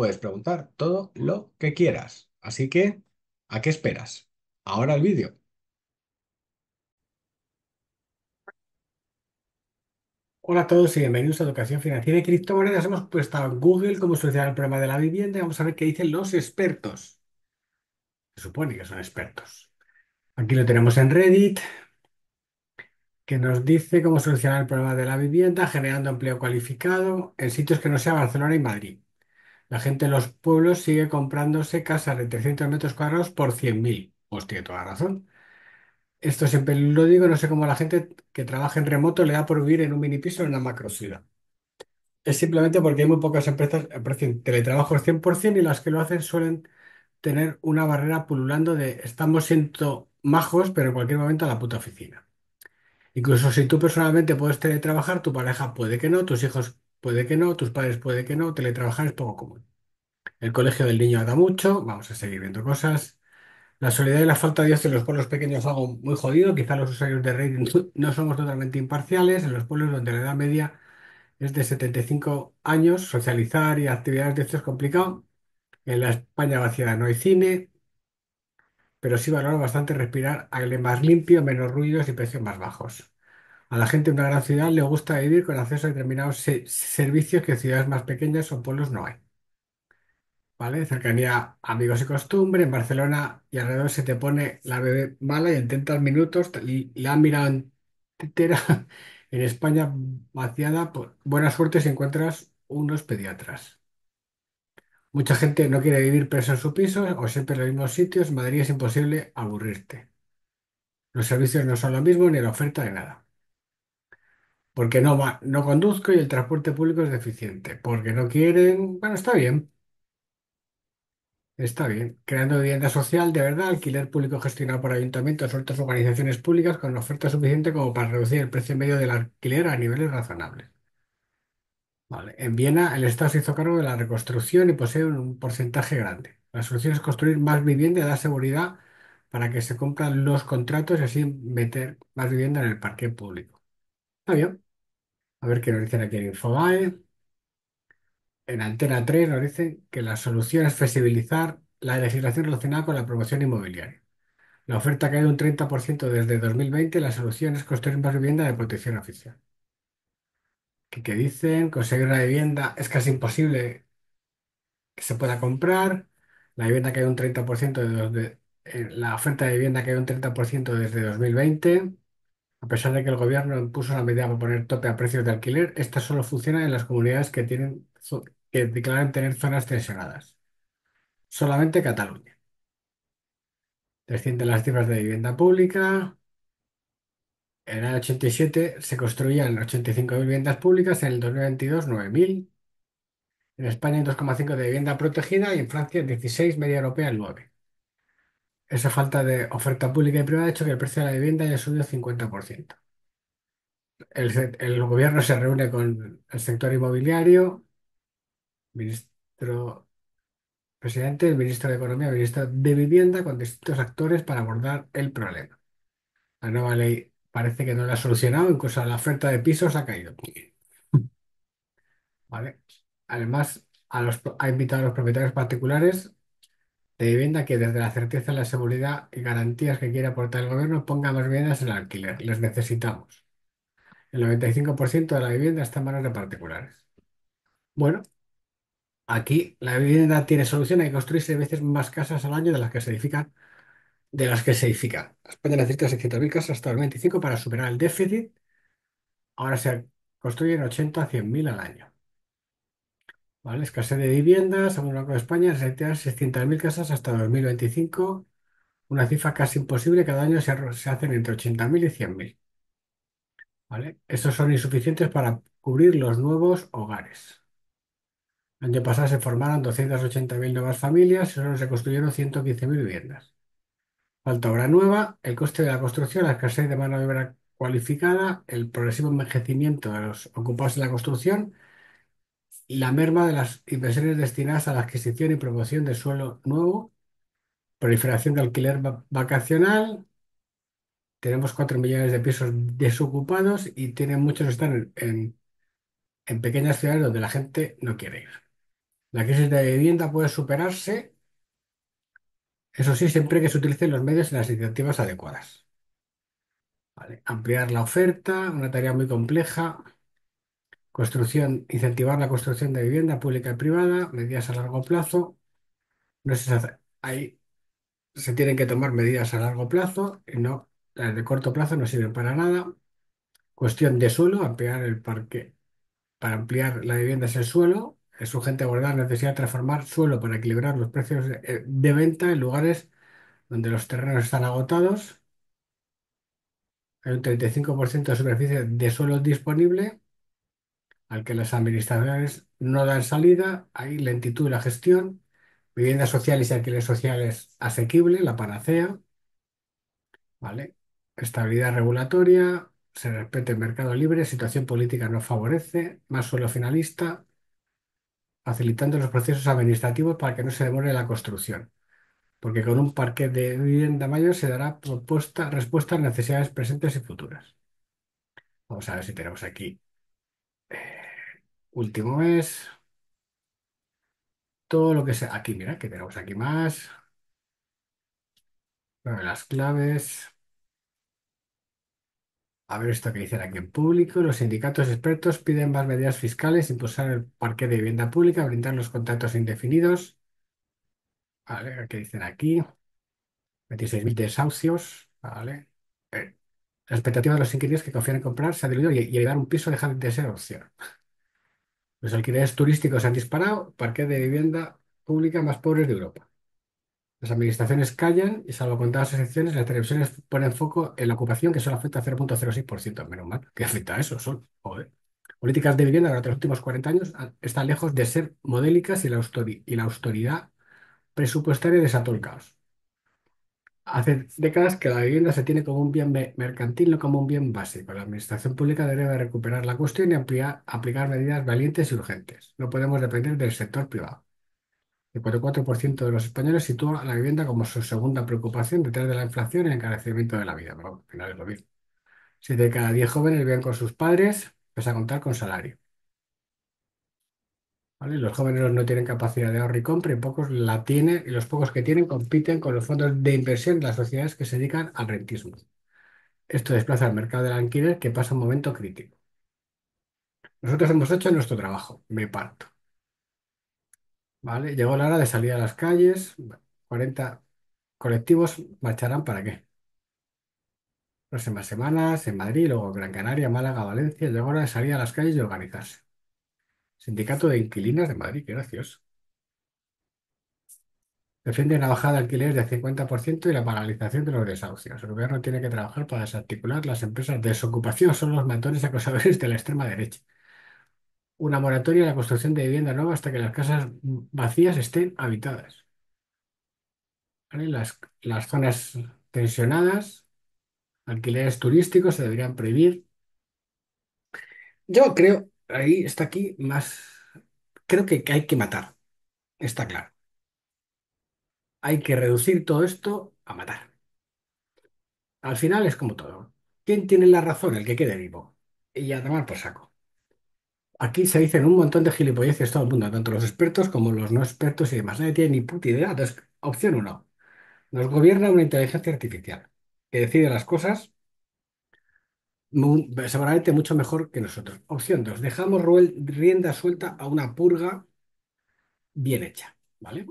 puedes preguntar todo lo que quieras. Así que, ¿a qué esperas? Ahora el vídeo. Hola a todos y bienvenidos a Educación Financiera y Criptomonedas. Hemos puesto a Google cómo solucionar el problema de la vivienda y vamos a ver qué dicen los expertos. Se supone que son expertos. Aquí lo tenemos en Reddit, que nos dice cómo solucionar el problema de la vivienda generando empleo cualificado en sitios que no sea Barcelona y Madrid. La gente en los pueblos sigue comprándose casas de 300 metros cuadrados por 100.000. Pues tiene toda razón. Esto siempre lo digo, no sé cómo la gente que trabaja en remoto le da por vivir en un mini piso en una macro ciudad. Es simplemente porque hay muy pocas empresas que ofrecen teletrabajo al 100% y las que lo hacen suelen tener una barrera pululando de estamos siendo majos, pero en cualquier momento a la puta oficina. Incluso si tú personalmente puedes teletrabajar, tu pareja puede que no, tus hijos puede que no, tus padres puede que no, teletrabajar es poco común. El colegio del niño da mucho, vamos a seguir viendo cosas. La soledad y la falta de dios en los pueblos pequeños es algo muy jodido. Quizá los usuarios de Reddit no somos totalmente imparciales. En los pueblos donde la edad media es de 75 años, socializar y actividades de esto es complicado. En la España vaciada no hay cine, pero sí valoro bastante respirar aire más limpio, menos ruidos y precios más bajos. A la gente de una gran ciudad le gusta vivir con acceso a determinados servicios que en ciudades más pequeñas o pueblos no hay. ¿Vale? Cercanía, amigos y costumbre. En Barcelona y alrededor se te pone la bebé mala y en 30 minutos la miran entera. En España vaciada, por buena suerte si encuentras unos pediatras. Mucha gente no quiere vivir preso en su piso o siempre en los mismos sitios. En Madrid es imposible aburrirte. Los servicios no son lo mismo ni la oferta de nada porque no no conduzco y el transporte público es deficiente, porque no quieren, bueno, está bien, está bien, creando vivienda social de verdad, alquiler público gestionado por ayuntamientos o otras organizaciones públicas con oferta suficiente como para reducir el precio medio del alquiler a niveles razonables. Vale. En Viena, el Estado se hizo cargo de la reconstrucción y posee un, porcentaje grande. La solución es construir más vivienda y dar seguridad para que se cumplan los contratos y así meter más vivienda en el parque público. Está bien. A ver qué nos dicen aquí en Infobae. En Antena 3 nos dicen que la solución es flexibilizar la legislación relacionada con la promoción inmobiliaria. La oferta ha caído un 30% desde 2020 y la solución es construir más vivienda de protección oficial. ¿Qué dicen, conseguir una vivienda es casi imposible que se pueda comprar. La vivienda un 30% de, eh, la oferta de vivienda cae hay un 30% desde 2020. A pesar de que el gobierno impuso la medida para poner tope a precios de alquiler, esta solo funciona en las comunidades que tienen que declaran tener zonas tensionadas. Solamente Cataluña. Descienden las cifras de vivienda pública. En el año 87 se construían 85.000 viviendas públicas, en el 2022 9.000. En España 2,5 de vivienda protegida y en Francia 16, media europea 9. Esa falta de oferta pública y privada ha hecho que el precio de la vivienda haya subido 50%. El, el gobierno se reúne con el sector inmobiliario, ministro presidente, el ministro de Economía, el ministro de Vivienda, con distintos actores para abordar el problema. La nueva ley parece que no la ha solucionado, incluso la oferta de pisos ha caído. Además, a los, ha invitado a los propietarios particulares de vivienda que desde la certeza, la seguridad y garantías que quiere aportar el gobierno ponga más viviendas en alquiler. Les necesitamos. El 95% de la vivienda está en manos de particulares. Bueno, aquí la vivienda tiene solución. Hay que construir veces más casas al año de las que se edifican. De las que se edifican. España necesita 600.000 casas hasta el 25 para superar el déficit. Ahora se construyen 80 a 100.000 al año. Escasez de viviendas, según el Banco de España, se necesitan 600.000 casas hasta 2025, una cifra casi imposible, cada año se, hacen entre 80.000 y 100.000, ¿vale? Estos son insuficientes para cubrir los nuevos hogares. El año pasado se formaron 280.000 nuevas familias y solo se construyeron 115.000 viviendas. Falta obra nueva, el coste de la construcción, la escasez de mano de obra cualificada, el progresivo envejecimiento de los ocupados en la construcción la merma de las inversiones destinadas a la adquisición y promoción de suelo nuevo, proliferación de alquiler vacacional, tenemos 4 millones de pisos desocupados y tienen muchos están en, en- pequeñas ciudades donde la gente no quiere ir. La crisis de vivienda puede superarse, eso sí, siempre que se utilicen los medios y las iniciativas adecuadas. Ampliar la oferta, una tarea muy compleja. Construcción, incentivar la construcción de vivienda pública y privada, medidas a largo plazo. No se hace- ahí se tienen que tomar medidas a largo plazo y no, las de corto plazo no sirven para nada. Cuestión de suelo, ampliar el parque. Para ampliar la vivienda es el suelo. Es urgente abordar la necesidad de transformar suelo para equilibrar los precios de, eh, de venta en lugares donde los terrenos están agotados. Hay un 35% de superficie de suelo disponible al que las administraciones no dan salida, hay lentitud en la gestión, viviendas sociales y alquileres sociales asequibles, la panacea, ¿vale? Estabilidad regulatoria, se respete el mercado libre, situación política no favorece, más suelo finalista, facilitando los procesos administrativos para que no se demore la construcción, porque con un parque de vivienda mayor se dará respuesta a necesidades presentes y futuras. Vamos a ver si tenemos aquí. Eh, Último mes, todo lo que sea. Aquí, mira, que tenemos aquí más. las claves. A ver esto que dicen aquí en público. Los sindicatos expertos piden más medidas fiscales, impulsar el parque de vivienda pública, brindar los contratos indefinidos. Vale, ¿qué dicen aquí? 26.000 desahucios. Vale. Eh, la expectativa de los inquilinos que confían en comprar se ha diluido y, llegar un piso deja de ser opción. Los alquileres turísticos han disparado, parque de vivienda pública más pobres de Europa. Las administraciones callan y, salvo contadas excepciones, las televisiones ponen foco en la ocupación que solo afecta a 0.06%. Menos mal, ¿qué afecta a eso? Son, joder. Políticas de vivienda durante los últimos 40 años están lejos de ser modélicas y la, autoridad y la austeridad presupuestaria desató el caos. Hace décadas que la vivienda se tiene como un bien mercantil, no como un bien básico. La administración pública debe recuperar la cuestión y ampliar, aplicar medidas valientes y urgentes. No podemos depender del sector privado. El 44% de los españoles sitúa la vivienda como su segunda preocupación detrás de la inflación y el encarecimiento de la vida. final es lo mismo. Siete de cada diez jóvenes viven con sus padres, pese a contar con salario. Los jóvenes no tienen capacidad de ahorro y compra y pocos la tienen y los pocos que tienen compiten con los fondos de inversión de las sociedades que se dedican al rentismo. Esto desplaza al mercado del alquiler que pasa un momento crítico. Nosotros hemos hecho nuestro trabajo, me parto. ¿Vale? Llegó la hora de salir a las calles, 40 colectivos marcharán para qué. Próximas semanas en Madrid, luego Gran Canaria, Málaga, Valencia, llegó la hora de salir a las calles y organizarse. Sindicato de Inquilinas de Madrid, qué gracioso. Defiende una bajada de alquileres del 50% y la paralización de los desahucios. El gobierno tiene que trabajar para desarticular las empresas de desocupación. Son los matones acosadores de la extrema derecha. Una moratoria en la construcción de vivienda nueva hasta que las casas vacías estén habitadas. Las, las zonas tensionadas, alquileres turísticos se deberían prohibir. Yo creo Ahí está aquí más. Creo que hay que matar, está claro. Hay que reducir todo esto a matar. Al final es como todo. ¿Quién tiene la razón? El que quede vivo. Y a tomar por saco. Aquí se dicen un montón de gilipolleces todo el mundo, tanto los expertos como los no expertos y demás. Nadie tiene ni puta idea. Entonces, opción uno. Nos gobierna una inteligencia artificial que decide las cosas seguramente mucho mejor que nosotros. Opción 2, dejamos rienda suelta a una purga bien hecha, ¿vale?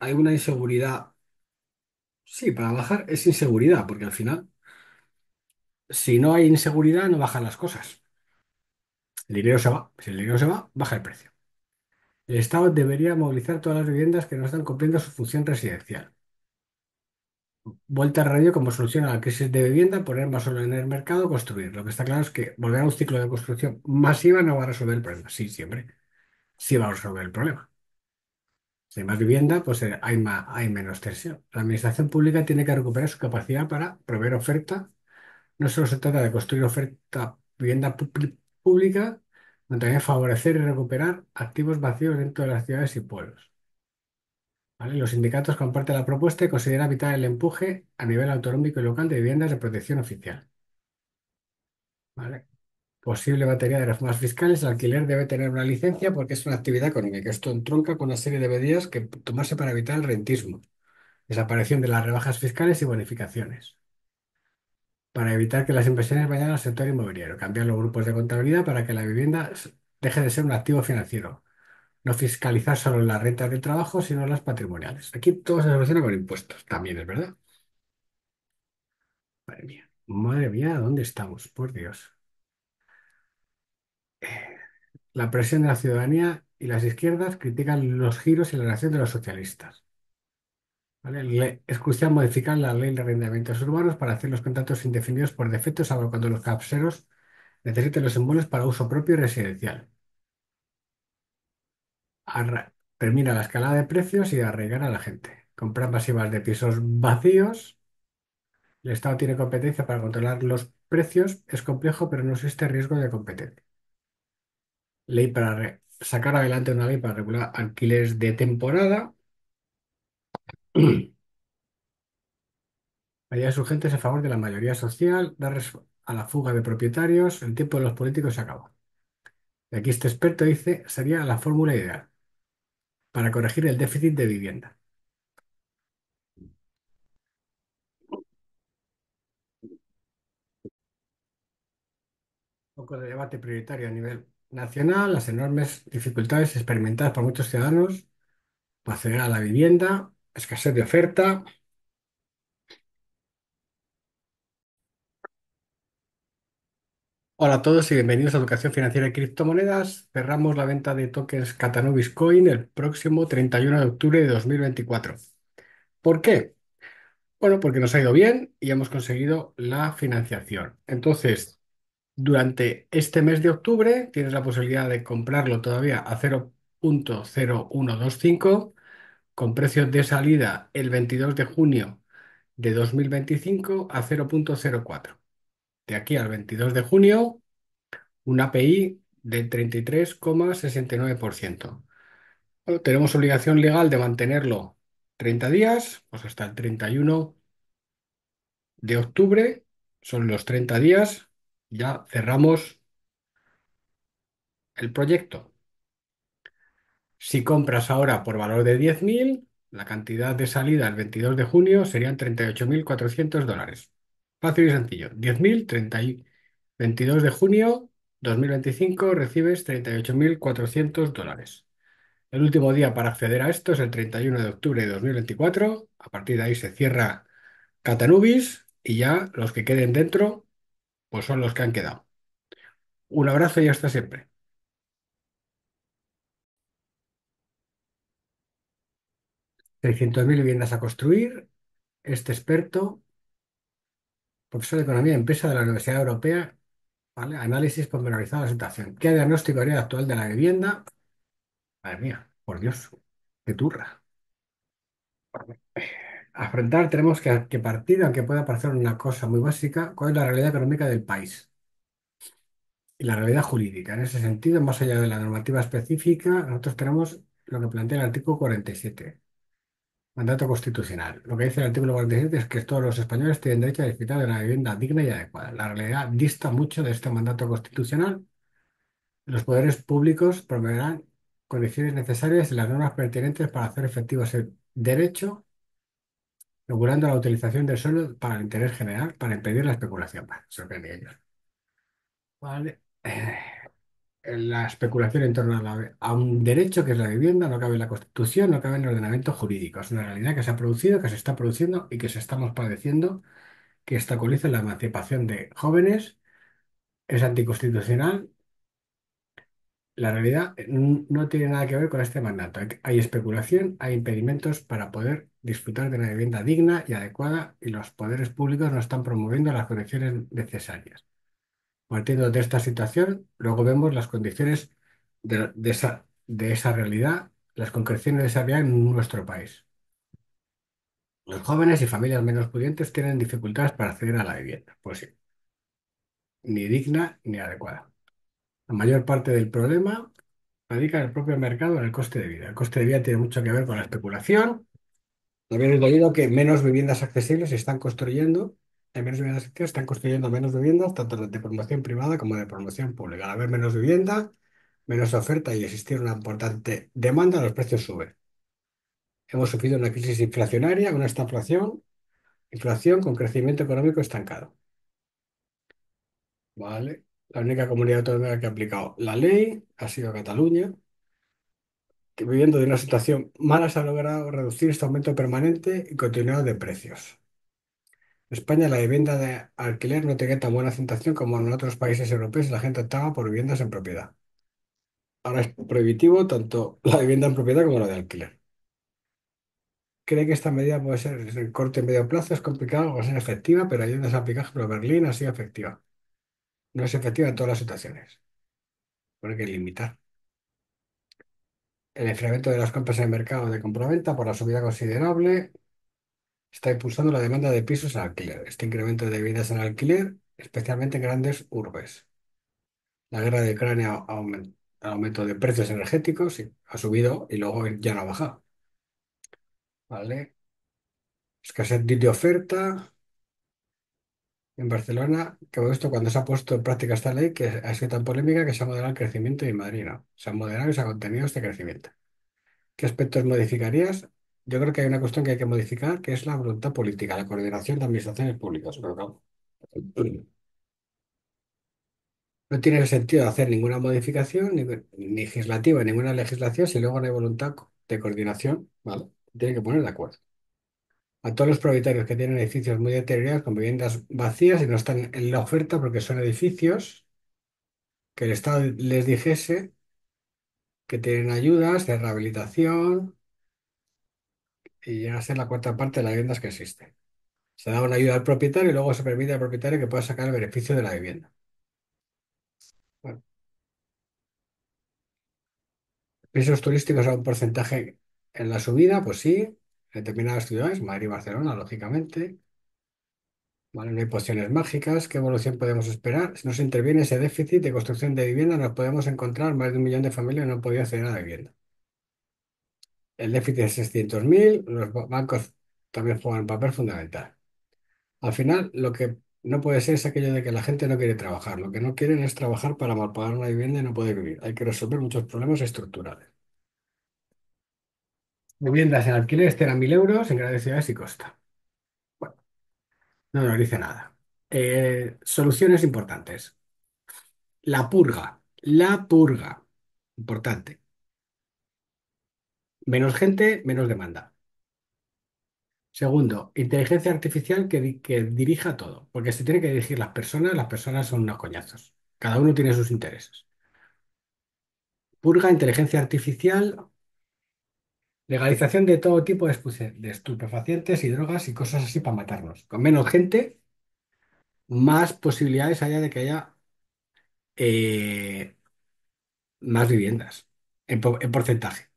hay una inseguridad, sí, para bajar es inseguridad, porque al final, si no hay inseguridad, no bajan las cosas. El dinero se va, si el dinero se va, baja el precio. El Estado debería movilizar todas las viviendas que no están cumpliendo su función residencial. Vuelta a radio como solución a la crisis de vivienda, poner más solo en el mercado, construir. Lo que está claro es que volver a un ciclo de construcción masiva no va a resolver el problema. Sí, siempre. Sí va a resolver el problema. Si hay más vivienda, pues eh, hay, más, hay menos tensión. La administración pública tiene que recuperar su capacidad para proveer oferta. No solo se trata de construir oferta vivienda pública, sino también favorecer y recuperar activos vacíos dentro de las ciudades y pueblos. Los sindicatos comparten la propuesta y consideran evitar el empuje a nivel autonómico y local de viviendas de protección oficial. Posible batería de reformas fiscales, el alquiler debe tener una licencia porque es una actividad económica. Esto entronca con una serie de medidas que tomarse para evitar el rentismo, desaparición de las rebajas fiscales y bonificaciones para evitar que las inversiones vayan al sector inmobiliario, cambiar los grupos de contabilidad para que la vivienda deje de ser un activo financiero, no fiscalizar solo las rentas de trabajo, sino las patrimoniales. Aquí todo se soluciona con impuestos, también es verdad. Madre mía, madre mía, ¿dónde estamos? Por Dios. Eh, la presión de la ciudadanía y las izquierdas critican los giros y la nación de los socialistas. es crucial modificar la ley de arrendamientos urbanos para hacer los contratos indefinidos por defecto, salvo cuando los capseros necesiten los emboles para uso propio y residencial termina la escalada de precios y arraigar a la gente. comprar masivas de pisos vacíos. El Estado tiene competencia para controlar los precios. Es complejo, pero no existe riesgo de competencia. Ley para sacar adelante una ley para regular alquileres de temporada. Medidas urgentes a favor de la mayoría social. Dar a la fuga de propietarios. El tiempo de los políticos se acaba. Y aquí este experto dice, sería la fórmula ideal para corregir el déficit de vivienda. Un poco de debate prioritario a nivel nacional, las enormes dificultades experimentadas por muchos ciudadanos para acceder a la vivienda, escasez de oferta, Hola a todos y bienvenidos a Educación Financiera y Criptomonedas. Cerramos la venta de tokens Catanubis Coin el próximo 31 de octubre de 2024. ¿Por qué? Bueno, porque nos ha ido bien y hemos conseguido la financiación. Entonces, durante este mes de octubre tienes la posibilidad de comprarlo todavía a 0.0125 con precios de salida el 22 de junio de 2025 a 0.04 de aquí al 22 de junio un API del 33,69%. tenemos obligación legal de mantenerlo 30 días, pues hasta el 31 de octubre son los 30 días, ya cerramos el proyecto. Si compras ahora por valor de 10.000, la cantidad de salida el 22 de junio serían 38.400 dólares. Fácil y sencillo. 10.000, 22 de junio 2025 recibes 38.400 dólares. El último día para acceder a esto es el 31 de octubre de 2024. A partir de ahí se cierra Catanubis y ya los que queden dentro pues son los que han quedado. Un abrazo y hasta siempre. 300.000 viviendas a construir. Este experto Profesor de Economía y Empresa de la Universidad Europea, ¿vale? Análisis pormenorizado de la situación. ¿Qué diagnóstico haría actual de la vivienda? Madre mía, por Dios, qué turra. Afrontar tenemos que, que partir, aunque pueda parecer una cosa muy básica, cuál es la realidad económica del país y la realidad jurídica. En ese sentido, más allá de la normativa específica, nosotros tenemos lo que plantea el artículo 47. Mandato constitucional. Lo que dice el artículo 47 es que todos los españoles tienen derecho a disfrutar de una vivienda digna y adecuada. La realidad dista mucho de este mandato constitucional. Los poderes públicos promoverán condiciones necesarias y las normas pertinentes para hacer efectivo ese derecho, regulando la utilización del suelo para el interés general, para impedir la especulación. Vale, ellos la especulación en torno a, un derecho que es la vivienda no cabe en la Constitución, no cabe en el ordenamiento jurídico. Es una realidad que se ha producido, que se está produciendo y que se estamos padeciendo, que estaculiza la emancipación de jóvenes, es anticonstitucional. La realidad mm, no tiene nada que ver con este mandato. Hay, especulación, hay impedimentos para poder disfrutar de una vivienda digna y adecuada y los poderes públicos no están promoviendo las condiciones necesarias. Partiendo de esta situación, luego vemos las condiciones de, esa, de esa realidad, las concreciones de esa realidad en nuestro país. Los jóvenes y familias menos pudientes tienen dificultades para acceder a la vivienda. Pues sí, ni digna ni adecuada. La mayor parte del problema radica en el propio mercado, en el coste de vida. El coste de vida tiene mucho que ver con la especulación. también he oído que menos viviendas accesibles se están construyendo hay menos viviendas que están construyendo menos viviendas, tanto de promoción privada como de promoción pública. Al haber menos vivienda, menos oferta y existir una importante demanda, los precios suben. Hemos sufrido una crisis inflacionaria, una estaflación, inflación con crecimiento económico estancado. ¿Vale? La única comunidad autónoma que ha aplicado la ley ha sido Cataluña, que viviendo de una situación mala se ha logrado reducir este aumento permanente y continuado de precios. España la vivienda de alquiler no tiene tan buena aceptación como en otros países europeos y la gente optaba por viviendas en propiedad. Ahora es prohibitivo tanto la vivienda en propiedad como la de alquiler. Cree que esta medida puede ser en corto y medio plazo, es complicado o ser efectiva, pero hay una desaplicaje pero Berlín ha sido efectiva. No es efectiva en todas las situaciones. Porque hay que limitar el enfriamiento de las compras en el mercado de compraventa por la subida considerable está impulsando la demanda de pisos en alquiler. Este incremento de viviendas en alquiler, especialmente en grandes urbes. La guerra de Ucrania ha aumento de precios energéticos, ha subido y luego ya no ha bajado. ¿Vale? Escasez de oferta en Barcelona, que hemos visto cuando se ha puesto en práctica esta ley, que ha sido tan polémica que se ha moderado el crecimiento y en Madrid no. Se ha moderado y se ha contenido este crecimiento. ¿Qué aspectos modificarías yo creo que hay una cuestión que hay que modificar, que es la voluntad política, la coordinación de administraciones públicas. no tiene sentido hacer ninguna modificación ni- legislativa, ninguna legislación, si luego no hay voluntad de coordinación, ¿vale? Tiene que poner de acuerdo. A todos los propietarios que tienen edificios muy deteriorados, con viviendas vacías y no están en la oferta porque son edificios que el Estado les dijese que tienen ayudas de rehabilitación y llega a ser la cuarta parte de las viviendas que existen. Se da una ayuda al propietario y luego se permite al propietario que pueda sacar el beneficio de la vivienda. Bueno, pisos turísticos a un porcentaje en la subida, pues sí, en determinadas ciudades, Madrid y Barcelona, lógicamente. no hay pociones mágicas. ¿Qué evolución podemos esperar? Si nos interviene ese déficit de construcción de vivienda, nos podemos encontrar más de un millón de familias que no han podido acceder a la vivienda el déficit de 600.000, los bancos también juegan un papel fundamental. Al final, lo que no puede ser es aquello de que la gente no quiere trabajar. Lo que no quieren es trabajar para mal pagar una vivienda y no poder vivir. Hay que resolver muchos problemas estructurales. Viviendas en alquiler estén a 1.000 euros en grandes ciudades y costa. Bueno, no nos dice nada. Eh, soluciones importantes. La purga. La purga. Importante. Menos gente, menos demanda. Segundo, inteligencia artificial que, dirija todo, porque se tiene que dirigir las personas, las personas son unos coñazos. Cada uno tiene sus intereses. Purga, inteligencia artificial, legalización de todo tipo de estupefacientes y drogas y cosas así para matarnos. Con menos gente, más posibilidades haya de que haya eh, más viviendas en porcentaje.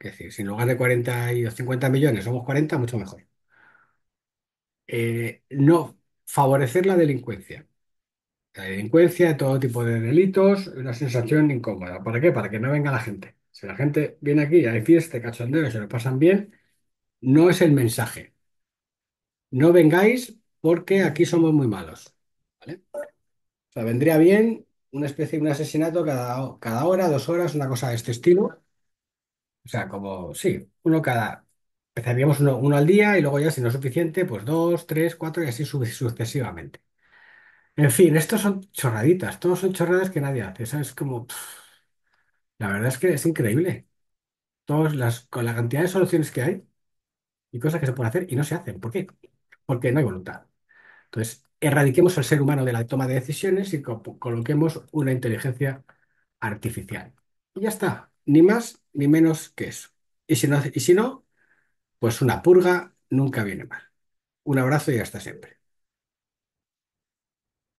Es decir, si en lugar de 40 y 50 millones somos 40, mucho mejor. Eh, no favorecer la delincuencia. La delincuencia, todo tipo de delitos, una sensación incómoda. ¿Para qué? Para que no venga la gente. Si la gente viene aquí, hay fiesta, cachondeo, se lo pasan bien, no es el mensaje. No vengáis porque aquí somos muy malos. O sea, vendría bien una especie de un asesinato cada, cada hora, dos horas, una cosa de este estilo. O sea, como, sí, uno cada. Empezaríamos uno, al día y luego ya, si no es suficiente, pues dos, tres, cuatro y así sucesivamente. En fin, estos son chorraditas, todos son chorradas que nadie hace, Es Como, la verdad es que es increíble. todos las, con la cantidad de soluciones que hay y cosas que se pueden hacer y no se hacen. ¿Por qué? Porque no hay voluntad. Entonces, erradiquemos al ser humano de la toma de decisiones y coloquemos una inteligencia artificial. Y ya está ni más ni menos que eso. Y si no, y si no pues una purga nunca viene mal. Un abrazo y hasta siempre.